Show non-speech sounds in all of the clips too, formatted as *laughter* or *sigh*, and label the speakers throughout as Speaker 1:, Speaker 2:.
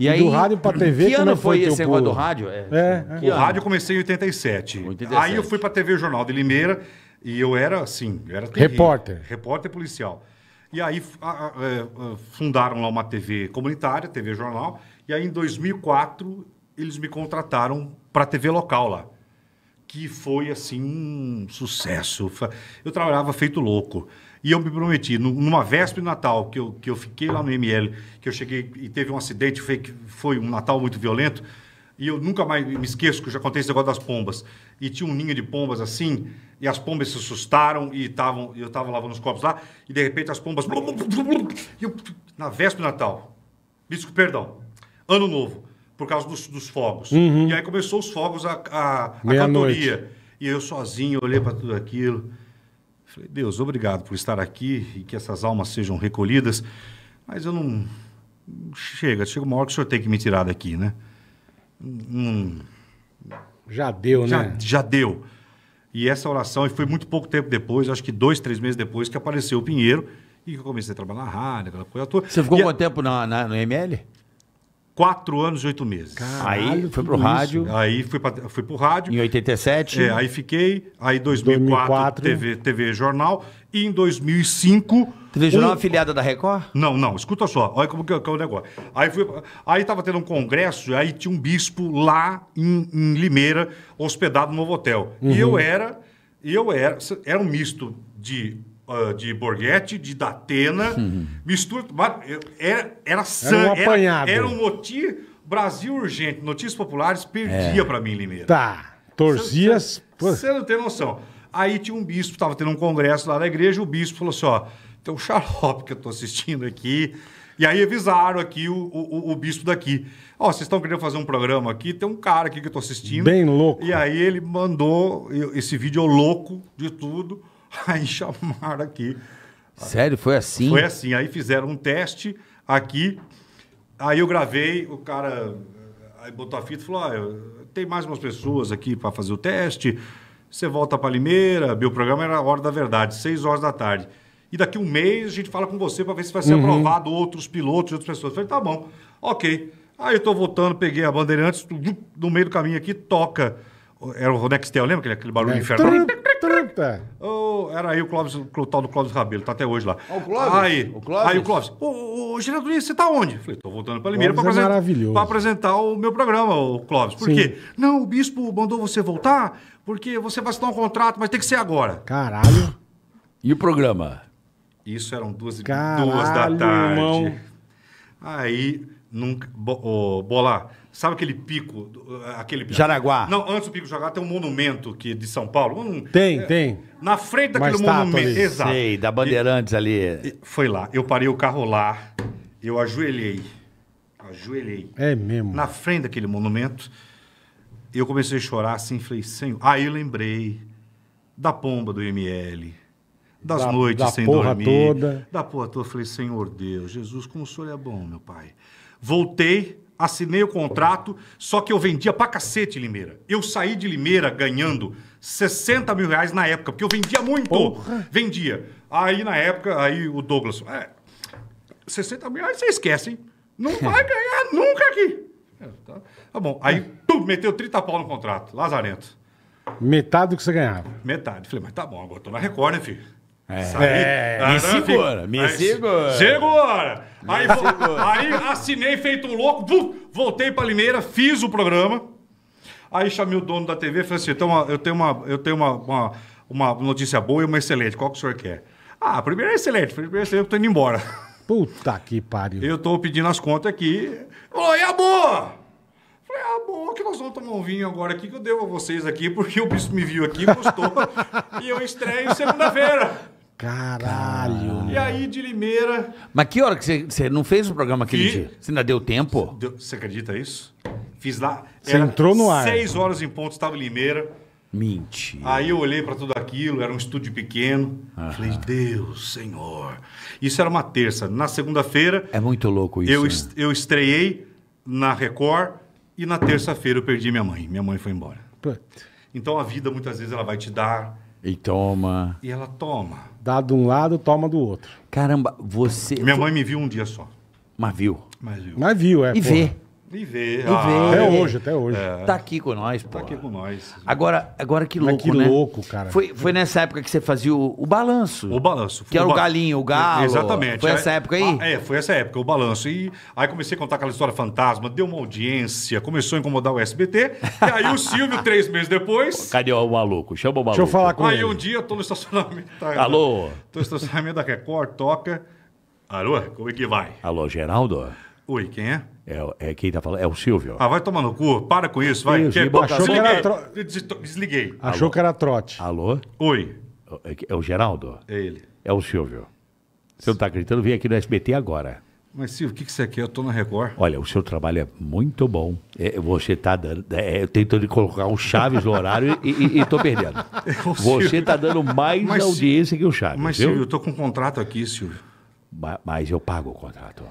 Speaker 1: E aí, do rádio pra TV, que ano é foi, foi esse negócio do rádio? É, é, é. O ano? rádio comecei em 87. 87. Aí eu fui pra TV Jornal de Limeira e eu era assim, eu era terrível. repórter. Repórter policial. E aí a, a, a, é, fundaram lá uma TV comunitária, TV Jornal, e aí em 2004 eles me contrataram para TV local lá, que foi assim um sucesso. Eu trabalhava feito louco. E eu me prometi, numa véspera de Natal, que eu, que eu fiquei lá no ML, que eu cheguei e teve um acidente, foi, foi um Natal muito violento, e eu nunca mais me esqueço que eu já contei esse negócio das pombas. E tinha um ninho de pombas assim, e as pombas se assustaram e tavam, eu estava lavando os copos lá, e de repente as pombas. eu, na véspera de Natal, bisco, perdão, ano novo, por causa dos, dos fogos. Uhum. E aí começou os fogos, a, a, a cantoria. E eu sozinho olhei para tudo aquilo. Falei, Deus, obrigado por estar aqui e que essas almas sejam recolhidas, mas eu não. Chega, chega uma hora que o senhor tem que me tirar daqui, né? Já deu, já, né? Já deu. E essa oração, e foi muito pouco tempo depois, acho que dois, três meses depois, que apareceu o Pinheiro e que eu comecei a trabalhar na rádio, aquela coisa toda. Você ficou e quanto a... tempo na, na, no ML? quatro anos e oito meses. Caralho, aí foi pro isso. rádio. Aí fui, pra, fui pro rádio. Em 87? É, aí fiquei. Aí 2004, 2004. TV, TV Jornal. E em 2005... TV Jornal um... afiliada da Record? Não, não. Escuta só. Olha como que, é, que é o negócio. Aí, fui, aí tava tendo um congresso. Aí tinha um bispo lá em, em Limeira, hospedado no novo hotel. Uhum. E eu uhum. era... E eu era... Era um misto de ah, de Borghetti, de Datena, uhum. mistura. Era, eh, é, era Era, um era, era um moti Brasil Urgente, Notícias Populares, perdia é. para mim, Limeira. Tá. Torcias. Você não tem noção. Aí tinha um bispo, estava tendo um congresso lá na igreja, o bispo falou assim: ó, tem um xarope que eu estou assistindo aqui. E aí avisaram aqui o, o, o bispo daqui. Ó, oh, vocês estão querendo fazer um programa aqui, tem um cara aqui que eu estou assistindo. Bem louco. E aí ele mandou esse vídeo é louco de tudo. *laughs* Aí chamaram aqui. Sério? Foi assim? Foi assim. Aí fizeram um teste aqui. Aí eu gravei, o cara aí botou a fita e falou: ah, tem mais umas pessoas aqui para fazer o teste. Você volta para Limeira. Meu programa era a hora da verdade, seis horas da tarde. E daqui um mês a gente fala com você para ver se vai ser uhum. aprovado outros pilotos, outras pessoas. Eu falei: tá bom, ok. Aí eu tô voltando, peguei a bandeirante no meio do caminho aqui, toca. Era o Nextel, lembra aquele, aquele barulho é. infernal? Truta. Oh, era aí o Clóvis, o tal do Clóvis Rabelo, tá até hoje lá. Oh, o Clóvis? Aí o Clóvis, aí, o Clóvis ô, ô você tá onde? Falei, tô voltando para Limeira para é apresentar, pra apresentar o meu programa, o Clóvis. Por Sim. quê? Não, o bispo mandou você voltar porque você vai assinar um contrato, mas tem que ser agora. Caralho. E o programa? Isso eram duas, Caralho, duas da tarde. Irmão. Aí Nunca, bo, oh, Bolar, sabe aquele pico? Aquele pico? Jaraguá. Não, antes do pico do Jaraguá tem um monumento que, de São Paulo. Um, tem, é, tem. Na frente daquele monumento. Exato. Sei, da Bandeirantes e, ali. foi lá. Eu parei o carro lá, eu ajoelhei. Ajoelhei. É mesmo. Na frente daquele monumento, eu comecei a chorar assim, falei, Senhor. Aí eu lembrei da pomba do ML das da, noites da sem dormir, toda. da porra toda. Eu falei, Senhor Deus, Jesus, como o senhor é bom, meu pai. Voltei, assinei o contrato, só que eu vendia pra cacete Limeira. Eu saí de Limeira ganhando 60 mil reais na época, porque eu vendia muito. Porra. Vendia. Aí, na época, aí o Douglas, é, 60 mil reais você esquece, hein? Não *laughs* vai ganhar nunca aqui. É, tá. tá, bom. Aí, pum, meteu 30 pau no contrato. Lazarento. Metade do que você ganhava. Metade. Falei, mas tá bom, agora tô na Record, né, filho? É. é. Me segura, me aí, segura. Segura! Aí, me segura. aí assinei feito louco, buf, voltei pra Limeira, fiz o programa. Aí chamei o dono da TV e falei assim: então, eu tenho, uma, eu tenho uma, uma, uma notícia boa e uma excelente. Qual que o senhor quer? Ah, a primeira é excelente. A primeira é excelente, eu tô indo embora. *laughs* Puta que pariu. Eu tô pedindo as contas aqui. Falou, e a boa? Falei, ah, bom, que nós vamos tomar um vinho agora aqui que eu devo a vocês aqui, porque o bispo me viu aqui, gostou. *laughs* e eu estreio segunda-feira. Caralho. E aí, de Limeira.
Speaker 2: Mas que hora que você, não fez o programa aquele e... dia? Você ainda deu tempo?
Speaker 1: você acredita isso? Fiz lá. Você entrou no ar. Seis horas em ponto, estava em Limeira. Mentira. Aí eu olhei para tudo aquilo, era um estúdio pequeno. Aham. Falei, Deus, Senhor. Isso era uma terça. Na segunda-feira. É muito louco isso. Eu, né? eu estreiei na Record e na terça-feira eu perdi minha mãe. Minha mãe foi embora. Puta. Então a vida muitas vezes ela vai te dar
Speaker 3: e toma.
Speaker 1: E ela toma.
Speaker 3: Dá de um lado, toma do
Speaker 1: outro. Caramba, você. Minha mãe me viu um dia só. Mas viu. Mas viu. Mas viu, é. E porra. vê. Viver. Ah, até hoje, até hoje. É. Tá
Speaker 2: aqui com nós, tá pô. Tá aqui com nós. Agora, agora que louco, que né? louco, cara. Foi, foi nessa época que você fazia o, o balanço. O balanço. Que era o, galinho, o galo. Exatamente. Foi essa época
Speaker 1: aí? Ah, é, foi essa época, o balanço. E aí comecei a contar aquela história fantasma, deu uma audiência, começou a incomodar o SBT. e aí o Silvio, *laughs* três meses depois... Cadê o maluco? Chama o maluco. Deixa eu falar com aí, ele. Aí um dia eu tô no estacionamento... *laughs* Alô? Tô no estacionamento da Record, toca...
Speaker 3: Alô, como é que vai? Alô, Geraldo? Oi, quem é? É, é quem tá falando, é o Silvio.
Speaker 1: Ah, vai tomar no cu, para com isso, vai. Isso, Quer, achou desliguei, que era tro... desliguei. Achou Alô?
Speaker 3: que era trote. Alô? Oi. É, é, é o Geraldo? É ele. É o Silvio. Você não tá acreditando? Vem aqui no SBT agora.
Speaker 1: Mas, Silvio, o que, que você quer? Eu estou na Record.
Speaker 3: Olha, o seu trabalho é muito bom. É, você está dando. É, tentando colocar um Chaves no horário e estou perdendo. Eu, *laughs* é você está dando mais mas, audiência que o Chaves. Mas, viu? Silvio, eu estou com um contrato aqui, Silvio. Mas, mas eu pago o contrato.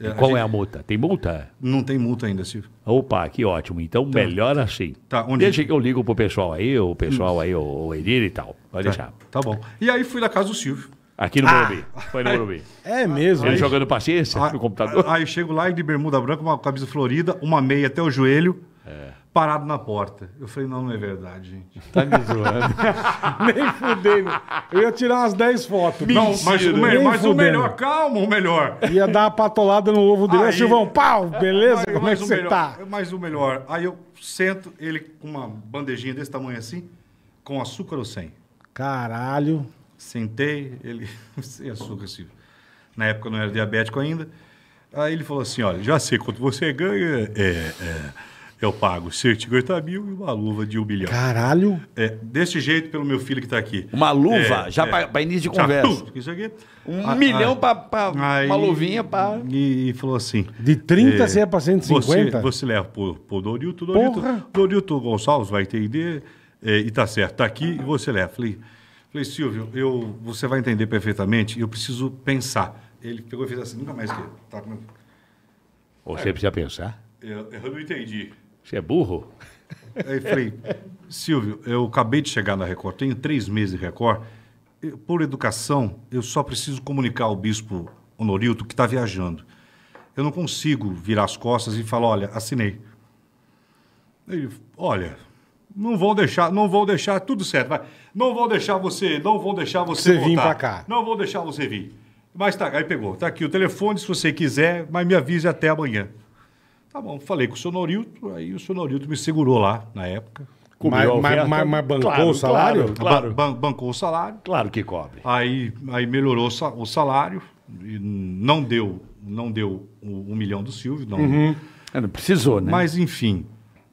Speaker 3: E é, qual a gente... é a multa? Tem multa? Não tem multa ainda, Silvio. Opa, que ótimo. Então, tá. melhor assim. Tá, onde... Deixa que eu ligo pro pessoal aí, o pessoal aí, o, o Edir e tal. Pode tá. deixar.
Speaker 1: Tá bom. E aí fui na casa do Silvio. Aqui no ah, Morumbi. Foi no Morumbi. É mesmo. Ele aí, é jogando
Speaker 3: paciência aí, ah, no computador. Aí eu
Speaker 1: chego lá de bermuda branca, uma camisa florida, uma meia até o joelho. É parado na porta. Eu falei, não, não é verdade, gente. *laughs* Tá me zoando. *laughs* Nem fudei Eu ia tirar umas 10 fotos. Não, mas, o, me, mas o melhor, calma, o melhor. Ia dar uma patolada no ovo dele. Aí, Silvão, pau, beleza? Mas, Como é mas é que você tá? Mas o melhor, aí eu sento ele com uma bandejinha desse tamanho assim, com açúcar ou sem? Caralho. Sentei, ele... *laughs* sem açúcar, Silvio. Na época eu não era diabético ainda. Aí ele falou assim, olha, já sei quanto você ganha, é... é eu pago 150 mil e uma luva de um bilhão. Caralho! É, desse jeito, pelo meu filho que está aqui. Uma luva? É, já é, para início de conversa. Já, isso aqui. Um a, ah, milhão ah, para uma luvinha para. E, e, falou assim: de 30 é, você é para 150? Você, você leva para o Dorilto, Dorilto, Porra. Gonçalves vai entender é, e tá certo. Tá aqui e você leva. Falei, falei Silvio, eu, você vai entender perfeitamente eu preciso pensar. Ele pegou e fez assim: nunca mais que. Tá, Você precisa pensar? Eu, eu não entendi. Você é burro? Aí falei, Silvio, eu acabei de chegar na Record, tenho três meses de Record. por educação, eu só preciso comunicar ao bispo Honorilto que está viajando. Eu não consigo virar as costas e falar, olha, assinei. Ele, olha, não vão deixar, não vão deixar, tudo certo, vai. Não vão deixar você, não vão deixar você, você vir para cá. Não vão deixar você vir. Mas tá, aí pegou, tá aqui o telefone, se você quiser, mas me avise até amanhã. Tá bom, falei com o senhor Norilto, aí o senhor Norilto me segurou lá na época. Cobriu mas, mas, mas, bancou claro, o salário? Claro, bancou o salário. Claro que cobre. Aí, aí melhorou o salário, e não deu não deu um, milhão do Silvio. Não, uhum. É, não precisou, né? Mas enfim,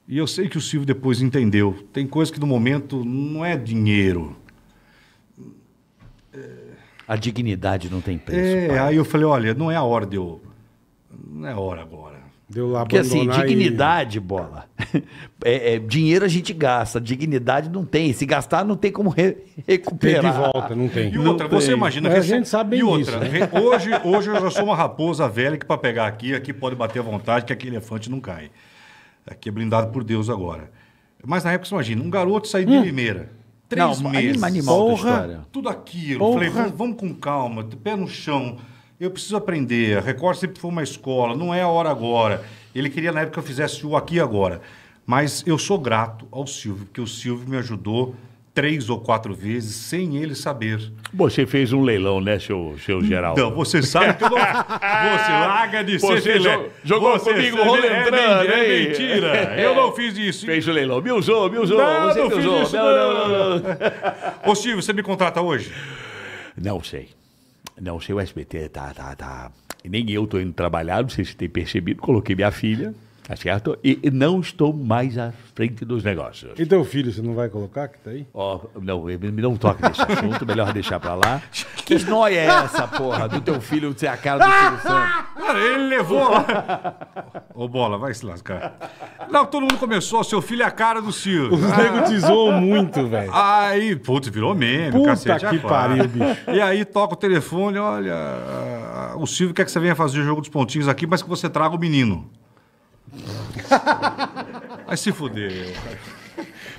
Speaker 1: e eu sei que o Silvio depois entendeu. Tem coisa que no momento não é dinheiro. A dignidade não tem preço. É, pai. aí eu falei, olha, não é a hora de eu. Não é hora agora. Deu lá Porque assim, dignidade,
Speaker 2: e... bola. *laughs* É, é, dinheiro a gente gasta, dignidade não tem. Se gastar, não tem como re recuperar. Tem de volta, não tem. E outra, não você tem. imagina é, que. A gente sabe E outra, isso, né?
Speaker 1: hoje, hoje eu já sou uma raposa velha que para pegar aqui, aqui pode bater à vontade, que aquele elefante não cai. Aqui é blindado por Deus agora. Mas na época, você imagina, um garoto sair hum. de Limeira. Três não, meses. Animal Porra, tudo aquilo. Porra. Falei, vamos, vamos com calma, pé no chão eu preciso aprender. A Record sempre foi uma escola, não é a hora agora. Ele queria, na época, que eu fizesse o aqui agora. Mas eu sou grato ao Silvio, porque o Silvio me ajudou três ou quatro vezes sem ele saber. Você fez um leilão, né, seu, seu Geraldo? Não, você sabe que eu não... Você *laughs* larga de você ser jogou, jogou você comigo, Rolentran, é, né? é, é mentira. Eu não fiz isso. Fez o leilão. Me usou, me usou. Não, você não usou. Isso, não, não, não, não. Ô, Silvio, você me contrata hoje? Não sei. Não,
Speaker 3: sei o SBT, tá, tá, tá. nem eu tô indo trabalhar, não sei se tem percebido, coloquei minha filha. Tá certo? E, e não estou mais à frente dos negócios.
Speaker 1: E teu filho, você não vai colocar que tá aí?
Speaker 3: Ó, não, me não toque nesse assunto, melhor deixar pra lá. *laughs* Que noia é essa,
Speaker 1: porra, do teu filho ser a cara do Silvio Santos? *laughs* Cara, ele levou. Ô, bola, vai se lascar. Não, todo mundo começou, seu filho é a cara do Silvio. Os ah. nego te zoam muito, velho. Aí, putz, virou meme, Puta cacete. que pariu, bicho. E aí toca o telefone, olha, ah, o Silvio quer que você venha fazer o jogo dos pontinhos aqui, mas que você traga o menino. Vai se fuder.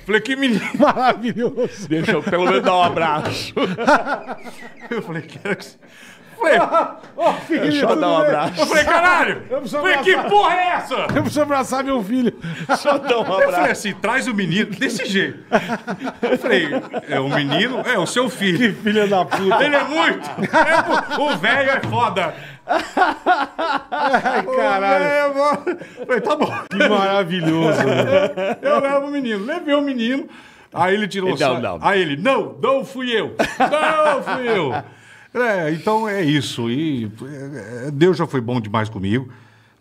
Speaker 1: Falei, que menino maravilhoso. Deixa eu pelo menos dar um abraço. *laughs* eu falei, quero que. Falei, oh, *laughs* filho, só dar um abraço. Eu falei, caralho! Eu falei, abraçar. que porra é essa? *laughs* Eu preciso abraçar meu filho. Só dar um abraço. Eu falei assim, traz o menino, desse jeito. Eu falei, é o menino? É, o seu filho. Que filho da puta. Ele é muito. É, o velho é foda. Ai, caralho. É eu Falei, tá bom. Que maravilhoso. Né? Eu levo o menino. Levei o menino. Aí ele tirou o Aí ele, não, não fui eu. Não fui eu. É, então é isso. E é, é, Deus já foi bom demais comigo.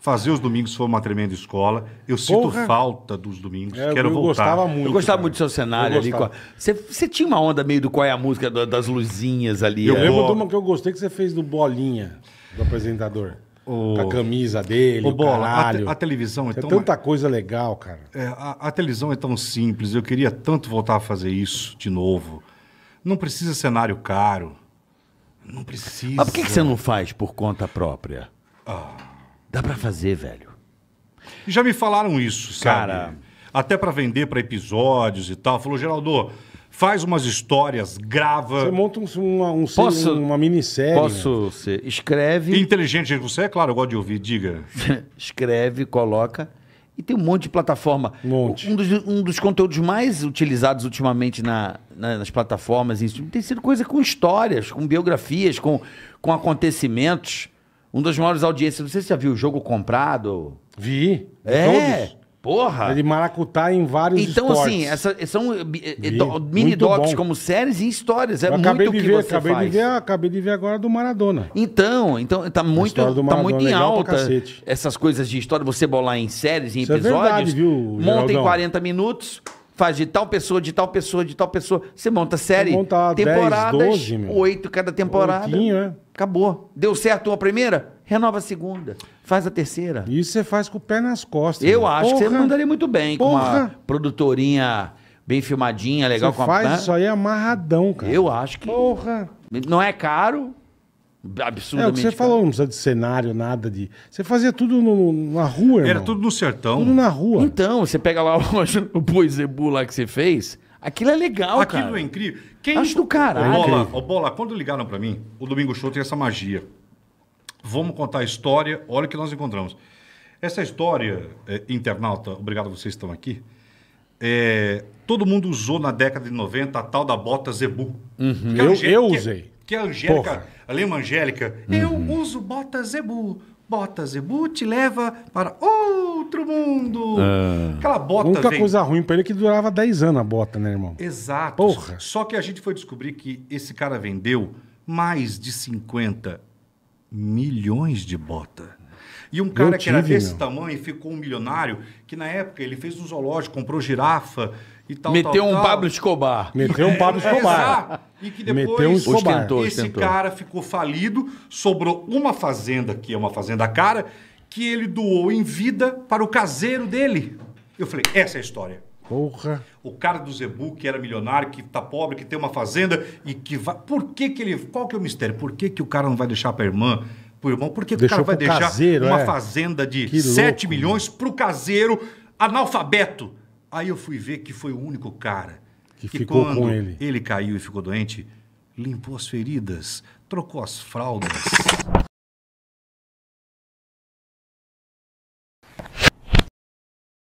Speaker 1: Fazer os domingos foi uma tremenda escola. Eu sinto Porra. falta dos domingos. É, Quero eu voltar. gostava muito. Eu gostava cara. muito do seu cenário ali. com
Speaker 2: Você, tinha uma onda meio do qual é a música do- das luzinhas ali. Eu é. lembro de uma
Speaker 1: que eu gostei que você fez do Bolinha, do apresentador. Com a camisa dele, o Bola, a te- a televisão é é tão- tanta coisa legal, cara. É, a, a televisão é tão simples, eu queria tanto voltar a fazer isso de novo. Não precisa cenário caro, não precisa. Mas por que, que você não faz por conta própria? Ah. Dá para fazer, velho. Já me falaram isso, cara. Até para vender para episódios e tal. Falou, Geraldo, faz umas histórias, grava. Você monta um, uma, um, posso, uma minissérie. Posso ser. Escreve. Inteligente, você é claro, eu gosto de ouvir, diga. *laughs* Escreve, coloca.
Speaker 2: E tem um monte de plataforma. Um monte. Um dos, um dos conteúdos mais utilizados ultimamente na, na, nas plataformas isso, tem sido coisa com histórias, com biografias, com, com acontecimentos. Um das maiores audiências. Não sei se você já viu o jogo comprado. Vi. É. Todos. Porra! Ele é maracutá em vários Então, esportes. assim, essa, são eh, eh, mini-docs como séries e histórias. É muito o que ver, você acabei faz. De ver, acabei de ver agora do Maradona. Então, então tá muito, tá muito é em alta essas coisas de história. Você bolar em séries, em Isso episódios. É verdade, viu, monta em 40 minutos, faz de tal pessoa, de tal pessoa, de tal pessoa. Você monta série, monta temporadas, oito cada temporada. Oitinho, é. Acabou. Deu certo a primeira? Renova a segunda. Faz a terceira. Isso você faz com o pé nas costas. Eu acho Porra. que você mandaria muito bem Porra. com uma produtorinha bem filmadinha, legal você com a faz isso aí amarradão, cara. Eu acho que. Porra. Não é caro. Absurdamente. É, o que você
Speaker 1: falou, não precisa de cenário, nada de. Você fazia tudo no, na rua, Era tudo no sertão. Tudo na rua. Então, você pega lá *laughs* o, o Poisebu lá que você fez. Aquilo é legal, Aquilo cara. Aquilo é
Speaker 2: incrível. Quem... Acho do caralho. Ô, Bola,
Speaker 1: ô, Bola, quando ligaram para mim, o Domingo Show tem essa magia vamos contar a história, olha o que nós encontramos. Essa história, é, internauta, obrigado a vocês que estão aqui, é, todo mundo usou na década de 90 a tal da bota Zebu. Uhum. É eu, eu é- usei. Que, é a Angélica, Porra. a lema Angélica, uhum. eu uso bota Zebu. Bota Zebu te leva para outro mundo. Ah. Aquela bota. Nunca vem... coisa ruim para ele que durava 10 anos a bota, né, irmão? Exato. Porra. Só que a gente foi descobrir que esse cara vendeu mais de 50 milhões de bota.
Speaker 3: E um cara tive, que era desse meu.
Speaker 1: tamanho ficou um milionário, que na época ele fez um zoológico, comprou girafa e tal. Meteu tal, um tal. Pablo Escobar. Meteu um é, Pablo Escobar. e que depois Meteu um Escobar. Ostentou, esse ostentou. cara ficou falido, sobrou uma fazenda, que é uma fazenda cara, que ele doou em vida para o caseiro dele. Eu falei, essa é a história. Porra. O cara do Zebu, que era milionário, que tá pobre, que tem uma fazenda e que vai. Por que, que ele. Qual que é o mistério? Por que, que o cara não vai deixar pra irmã? Pro irmão? Por que, que o cara vai deixar uma é? fazenda de que 7 louco, milhões mano. pro caseiro analfabeto? Aí eu fui ver que foi o único cara que, que ficou com ele. Ele caiu e ficou doente, limpou as feridas, trocou as fraldas.